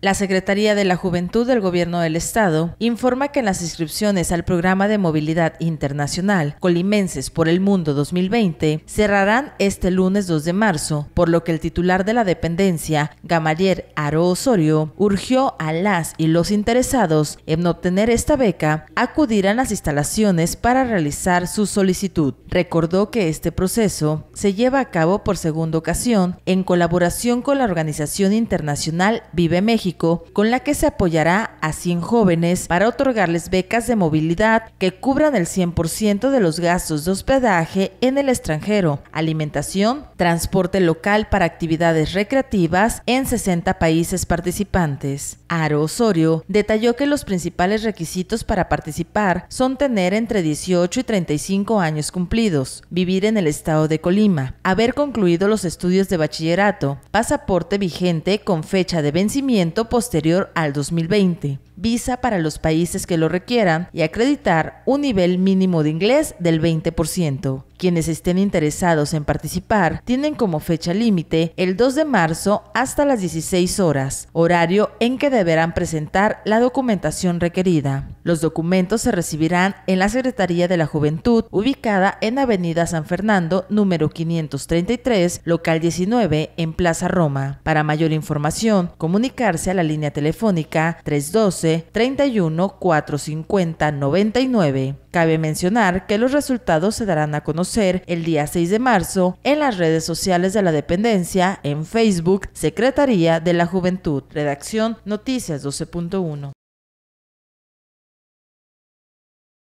La Secretaría de la Juventud del Gobierno del Estado informa que las inscripciones al programa de movilidad internacional Colimenses por el Mundo 2020 cerrarán este lunes 2 de marzo, por lo que el titular de la dependencia, Gamalier Aro Osorio, urgió a las y los interesados en obtener esta beca acudir a las instalaciones para realizar su solicitud. Recordó que este proceso se lleva a cabo por segunda ocasión en colaboración con la organización internacional Vive México con la que se apoyará a 100 jóvenes para otorgarles becas de movilidad que cubran el 100% de los gastos de hospedaje en el extranjero, alimentación, transporte local para actividades recreativas en 60 países participantes. Aro Osorio detalló que los principales requisitos para participar son tener entre 18 y 35 años cumplidos, vivir en el estado de Colima, haber concluido los estudios de bachillerato, pasaporte vigente con fecha de vencimiento posterior al 2020, visa para los países que lo requieran y acreditar un nivel mínimo de inglés del 20%. Quienes estén interesados en participar tienen como fecha límite el 2 de marzo hasta las 16 horas, horario en que deberán presentar la documentación requerida. Los documentos se recibirán en la Secretaría de la Juventud, ubicada en Avenida San Fernando, número 533, local 19, en Plaza Roma. Para mayor información, comunicarse a la línea telefónica 312 31 450 99. Cabe mencionar que los resultados se darán a conocer el día 6 de marzo en las redes sociales de la dependencia en Facebook Secretaría de la Juventud. Redacción Noticias 12.1.